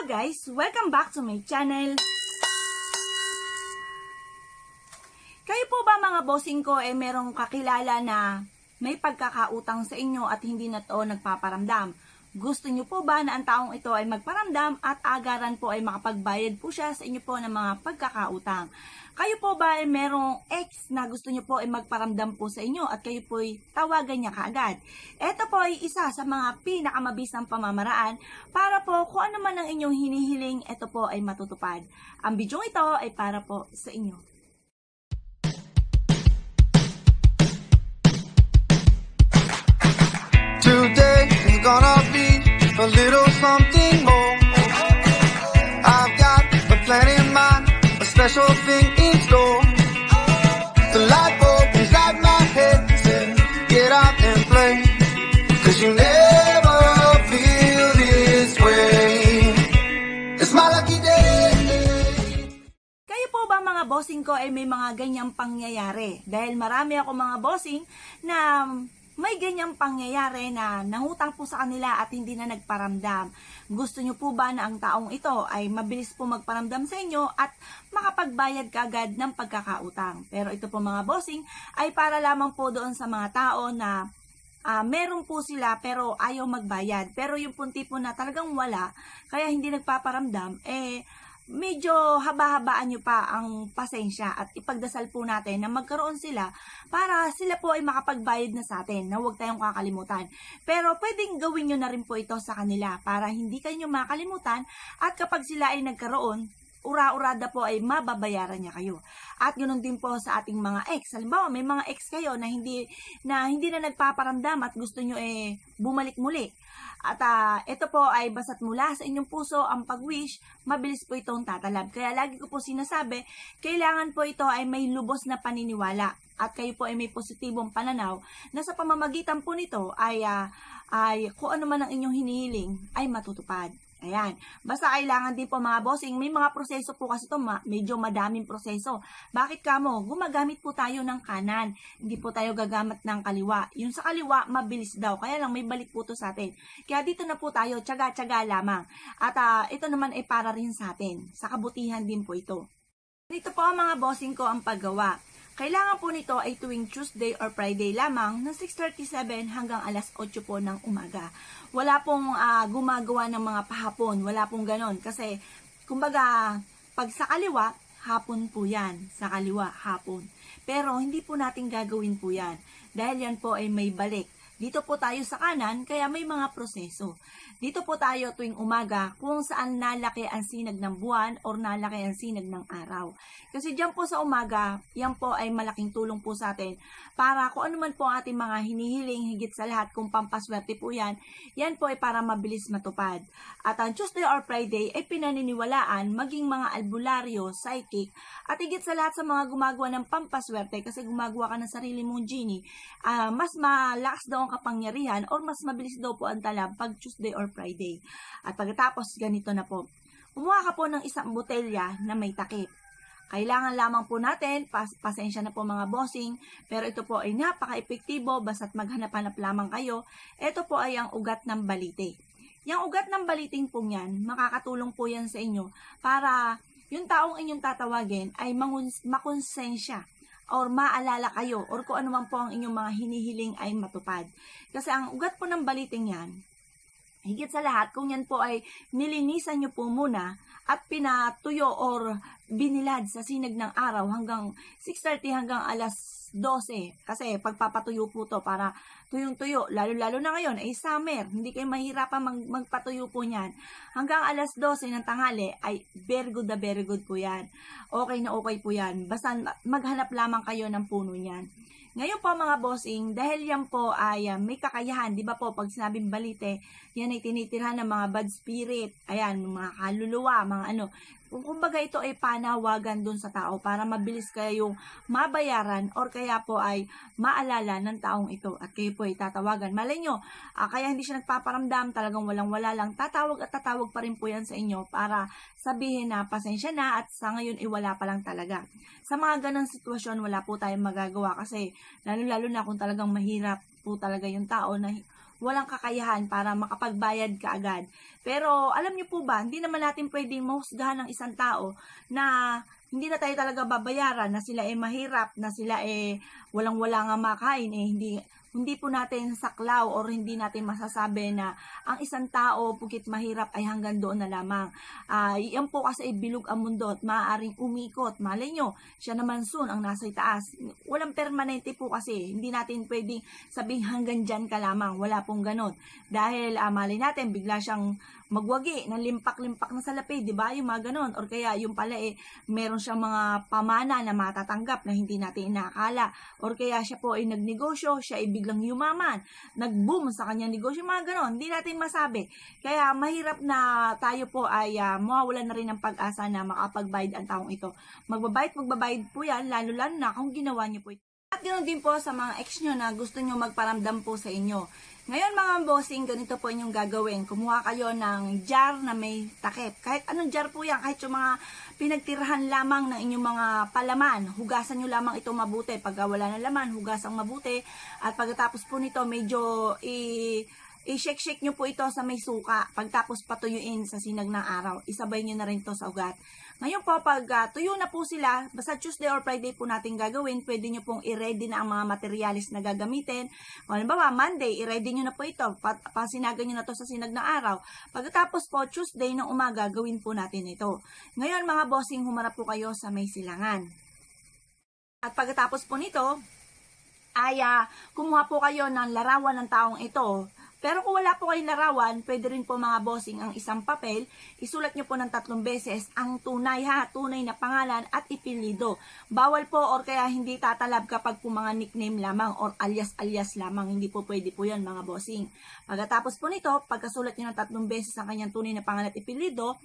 Hello guys! Welcome back to my channel! Kayo po ba mga bossing ko eh merong kakilala na may pagkakautang sa inyo at hindi na to nagpaparamdam? Gusto niyo po ba na ang taong ito ay magparamdam at agaran po ay makapagbayad po siya sa inyo po ng mga pagkakautang? Kayo po ba ay merong ex na gusto niyo po ay magparamdam po sa inyo at kayo po ay tawagan niya kaagad? Ito po ay isa sa mga pinakamabisang pamamaraan para po kung ano man ang inyong hinihiling, ito po ay matutupad. Ang bidyong ito ay para po sa inyo. something in store. The light bulb inside my head said, get out and play. Cause you never feel this way. It's my lucky day. Kayo po ba mga bossing ko ay may mga ganyang pangyayari? Dahil marami ako mga bossing na may ganyang pangyayari na nangutang po sa kanila at hindi na nagparamdam. Gusto nyo po ba na ang taong ito ay mabilis po magparamdam sa inyo at makapagbayad kagad ng pagkakautang? Pero ito po mga bossing ay para lamang po doon sa mga tao na uh, meron po sila pero ayaw magbayad. Pero yung punti po na talagang wala, kaya hindi nagpaparamdam, eh medyo haba-habaan nyo pa ang pasensya at ipagdasal po natin na magkaroon sila para sila po ay makapagbayad na sa atin na huwag tayong kakalimutan. Pero pwedeng gawin nyo na rin po ito sa kanila para hindi kayo makalimutan at kapag sila ay nagkaroon ura-urada po ay mababayaran niya kayo. At ganoon din po sa ating mga ex. Halimbawa, may mga ex kayo na hindi na hindi na nagpaparamdam at gusto niyo eh bumalik muli. At uh, ah, ito po ay basat mula sa inyong puso ang pag-wish, mabilis po itong tatalab. Kaya lagi ko po sinasabi, kailangan po ito ay may lubos na paniniwala at kayo po ay may positibong pananaw na sa pamamagitan po nito ay, uh, ay kung ano man ang inyong hinihiling ay matutupad. Ayan. Basta kailangan din po mga bossing, may mga proseso po kasi ito, ma medyo madaming proseso. Bakit kamo? Gumagamit po tayo ng kanan. Hindi po tayo gagamit ng kaliwa. Yung sa kaliwa, mabilis daw. Kaya lang may balik po to sa atin. Kaya dito na po tayo, tsaga-tsaga lamang. At uh, ito naman ay para rin sa atin. Sa kabutihan din po ito. Dito po mga bossing ko ang paggawa. Kailangan po nito ay tuwing Tuesday or Friday lamang ng 6.37 hanggang alas 8 po ng umaga. Wala pong uh, gumagawa ng mga pahapon, wala pong ganon. Kasi, kumbaga, pag sa kaliwa, hapon po yan. Sa kaliwa, hapon. Pero, hindi po natin gagawin po yan. Dahil yan po ay may balik dito po tayo sa kanan, kaya may mga proseso. Dito po tayo tuwing umaga kung saan nalaki ang sinag ng buwan or nalaki ang sinag ng araw. Kasi dyan po sa umaga, yan po ay malaking tulong po sa atin para kung ano man po ang ating mga hinihiling higit sa lahat kung pampaswerte po yan, yan po ay para mabilis matupad. At ang Tuesday or Friday ay pinaniniwalaan maging mga albularyo, psychic, at higit sa lahat sa mga gumagawa ng pampaswerte kasi gumagawa ka ng sarili mong genie, uh, mas malakas daw merong kapangyarihan or mas mabilis daw po ang talam pag Tuesday or Friday. At pagkatapos, ganito na po. Kumuha ka po ng isang botelya na may takip. Kailangan lamang po natin, pas pasensya na po mga bossing, pero ito po ay napaka-epektibo basta't maghanap-hanap lamang kayo. Ito po ay ang ugat ng balite. Yung ugat ng baliting po yan, makakatulong po yan sa inyo para yung taong inyong tatawagin ay makonsensya or maalala kayo or kung ano man po ang inyong mga hinihiling ay matupad. Kasi ang ugat po ng baliting yan, higit sa lahat, kung yan po ay nilinisan nyo po muna at pinatuyo or binilad sa sinag ng araw hanggang 6.30 hanggang alas 12. Kasi pagpapatuyo po to para tuyong-tuyo. Lalo-lalo na ngayon ay summer. Hindi kayo mahirapan mag magpatuyo po niyan. Hanggang alas 12 ng tanghali ay very good na very good po yan. Okay na okay po yan. Basta maghanap lamang kayo ng puno niyan. Ngayon po mga bossing, dahil yan po ay uh, may kakayahan, di ba po pag sinabing balite, yan ay tinitirhan ng mga bad spirit, ayan, mga kaluluwa, mga ano. Kung kumbaga ito ay panawagan dun sa tao para mabilis kaya yung mabayaran or kaya po ay maalala ng taong ito at kayo po ay tatawagan. Malay nyo, ah, kaya hindi siya nagpaparamdam, talagang walang-wala lang. Tatawag at tatawag pa rin po yan sa inyo para sabihin na pasensya na at sa ngayon iwala pa lang talaga. Sa mga ganang sitwasyon, wala po tayong magagawa kasi lalo-lalo na kung talagang mahirap po talaga yung tao na walang kakayahan para makapagbayad ka agad. Pero alam niyo po ba, hindi naman natin pwedeng mahusgahan ng isang tao na hindi na tayo talaga babayaran na sila ay mahirap, na sila ay walang-wala nga makain, eh hindi, hindi po natin saklaw or hindi natin masasabi na ang isang tao pugit mahirap ay hanggang doon na lamang. Uh, ah, yan po kasi ay bilog ang mundo at maaaring umikot. Malay nyo, siya naman soon ang nasa itaas. Walang permanente po kasi. Hindi natin pwedeng sabing hanggang dyan ka lamang. Wala pong ganon. Dahil uh, malay natin, bigla siyang magwagi, na limpak-limpak na sa lapid, di ba? Yung mga ganon. Or kaya yung pala eh, meron siya mga pamana na matatanggap na hindi natin inaakala. Or kaya siya po ay nagnegosyo, siya ay biglang yumaman, nag-boom sa kanyang negosyo, mga ganon. Hindi natin masabi. Kaya mahirap na tayo po ay uh, mawawalan na rin ng pag-asa na makapagbayad ang taong ito. Magbabayad, magbabayad po yan, lalo-lalo na kung ginawa niyo po ito. At ganoon din po sa mga ex nyo na gusto nyo magparamdam po sa inyo. Ngayon mga bossing, ganito po yung gagawin. Kumuha kayo ng jar na may takip. Kahit anong jar po yan, kahit yung mga pinagtirahan lamang ng inyong mga palaman, hugasan nyo lamang ito mabuti. Pag wala na laman, hugasan mabuti. At pagkatapos po nito, medyo i- eh, I-shake-shake nyo po ito sa may suka. Pagtapos patuyuin sa sinag ng araw, isabay nyo na rin to sa ugat. Ngayon po, pag uh, tuyo na po sila, basta Tuesday or Friday po natin gagawin, pwede nyo pong i-ready na ang mga materialis na gagamitin. O halimbawa, Monday, i-ready nyo na po ito. Pa pasinagan nyo na to sa sinag ng araw. Pagkatapos po, Tuesday ng umaga, gawin po natin ito. Ngayon mga bossing, humarap po kayo sa may silangan. At pagkatapos po nito, ay uh, kumuha po kayo ng larawan ng taong ito pero kung wala po kayong narawan, pwede rin po mga bossing ang isang papel, isulat nyo po ng tatlong beses ang tunay ha, tunay na pangalan at ipilido. Bawal po or kaya hindi tatalab kapag po mga nickname lamang or alias-alias lamang, hindi po pwede po yan mga bossing. Pagkatapos po nito, pagkasulat nyo ng tatlong beses ang kanyang tunay na pangalan at ipilido,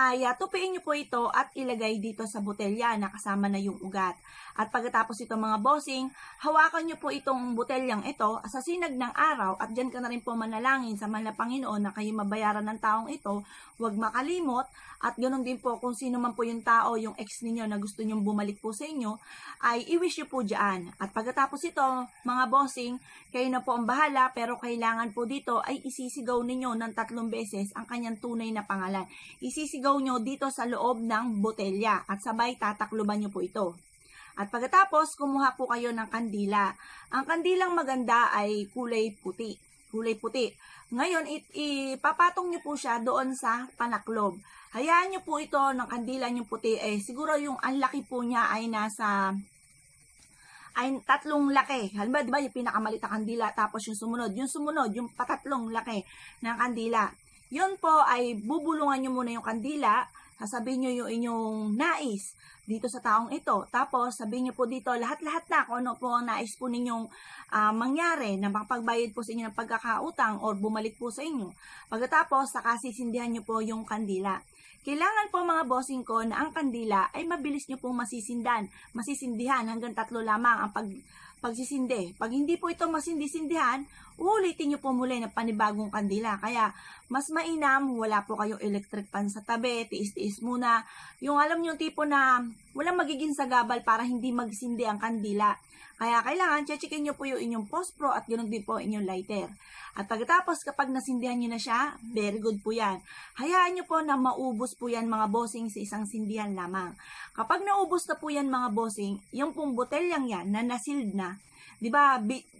ay uh, tupiin nyo po ito at ilagay dito sa botelya na kasama na yung ugat. At pagkatapos ito mga bossing, hawakan nyo po itong botelya ito sa sinag ng araw at dyan ka na rin po manalangin sa mahal na Panginoon na kayo mabayaran ng taong ito, huwag makalimot. At ganoon din po kung sino man po yung tao, yung ex ninyo na gusto nyong bumalik po sa inyo, ay iwish wish nyo po dyan. At pagkatapos ito, mga bossing, kayo na po ang bahala pero kailangan po dito ay isisigaw ninyo ng tatlong beses ang kanyang tunay na pangalan. Isisigaw nyo dito sa loob ng botelya at sabay tatakluban nyo po ito. At pagkatapos, kumuha po kayo ng kandila. Ang kandilang maganda ay kulay puti kulay puti. Ngayon, it, ipapatong nyo po siya doon sa panaklob. Hayaan nyo po ito ng kandila nyo puti. Eh, siguro yung ang laki po niya ay nasa ay tatlong laki. Halimbawa, di ba, yung pinakamalit kandila, tapos yung sumunod. Yung sumunod, yung patatlong laki ng kandila. Yun po ay bubulungan nyo muna yung kandila, sasabihin nyo yung inyong nais dito sa taong ito. Tapos, sabihin niyo po dito, lahat-lahat na kung ano po ang nais po ninyong uh, mangyari, na mapagbayad po sa inyo ng pagkakautang or bumalik po sa inyo. Pagkatapos, saka sisindihan niyo po yung kandila. Kailangan po mga bossing ko na ang kandila ay mabilis niyo pong masisindan, masisindihan hanggang tatlo lamang ang pag, pagsisindi. Pag hindi po ito masindisindihan, ulitin nyo po muli ng panibagong kandila. Kaya, mas mainam, wala po kayong electric pan sa tabi, tiis-tiis muna. Yung alam nyo, tipo na walang magiging sagabal para hindi magsindi ang kandila. Kaya, kailangan, checkin nyo po yung inyong post-pro at ganoon din po inyong lighter. At pagkatapos, kapag nasindihan nyo na siya, very good po yan. Hayaan nyo po na maubos po yan mga bossing sa isang sindihan lamang. Kapag naubos na po yan mga bossing, yung pong botelyang yan na nasild na, 'di ba?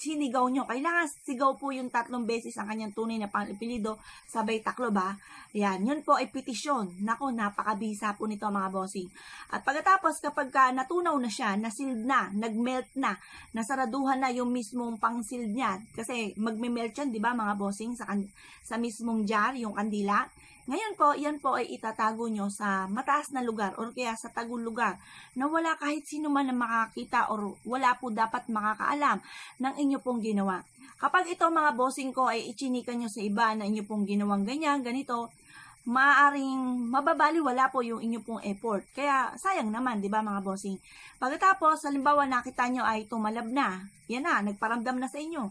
Sinigaw nyo. Kailangan sigaw po yung tatlong beses ang kanyang tunay na pangilipido, sabay taklo ba? Yan, yun po ay petisyon. Nako, napakabisa po nito mga bossing. At pagkatapos kapag ka natunaw na siya, nasild na, nagmelt na, nasaraduhan na yung mismong pangsild niya kasi magme-melt yan, 'di ba, mga bossing sa sa mismong jar, yung kandila. Ngayon po, yan po ay itatago nyo sa mataas na lugar or kaya sa tagong lugar na wala kahit sino man na makakita or wala po dapat makaka pagpapaalam ng inyo pong ginawa. Kapag ito mga bossing ko ay ichinika nyo sa iba na inyo pong ginawang ganyan, ganito, maaring wala po yung inyo pong effort. Kaya sayang naman, 'di ba mga bossing? Pagkatapos, halimbawa nakita nyo ay tumalab na. Yan na, nagparamdam na sa inyo.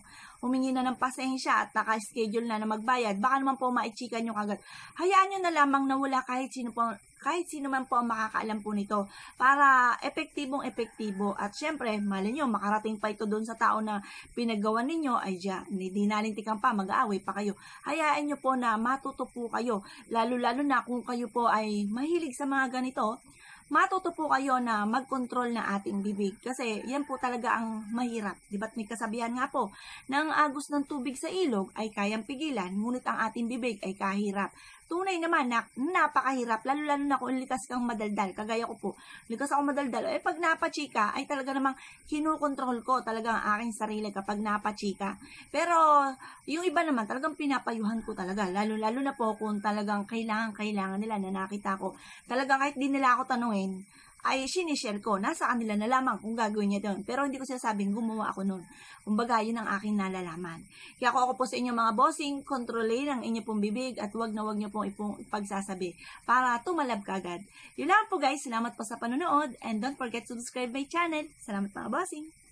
Humingi na ng pasensya at naka-schedule na na magbayad. Baka naman po maichika nyo kagad. Hayaan nyo na lamang na wala kahit sino po kahit sino man po ang makakaalam po nito para epektibong epektibo at syempre mali nyo makarating pa ito doon sa tao na pinagawa ninyo ay dyan hindi nalintikan pa mag-aaway pa kayo hayaan nyo po na matuto po kayo lalo lalo na kung kayo po ay mahilig sa mga ganito matuto po kayo na mag-control na ating bibig. Kasi yan po talaga ang mahirap. diba't may kasabihan nga po, na ang agos ng tubig sa ilog ay kayang pigilan, ngunit ang ating bibig ay kahirap. Tunay naman na napakahirap, lalo-lalo na kung likas kang madaldal, kagaya ko po, likas ako madaldal. Eh, pag napachika, ay talaga namang kinukontrol ko talaga ang aking sarili kapag napachika. Pero, yung iba naman, talagang pinapayuhan ko talaga, lalo-lalo na po kung talagang kailangan-kailangan nila na nakita ko. Talaga kahit di nila ako tanungin, ay sinishare ko. Nasa kanila na lamang kung gagawin niya doon. Pero hindi ko sinasabing gumawa ako noon. Kumbaga, yun ang aking nalalaman. Kaya ako, ako po sa inyo mga bossing, kontrolin ang inyo pong bibig at wag na wag niyo pong ipagsasabi para tumalab ka agad. Yun lang po guys. Salamat po sa panonood and don't forget to subscribe my channel. Salamat mga bossing!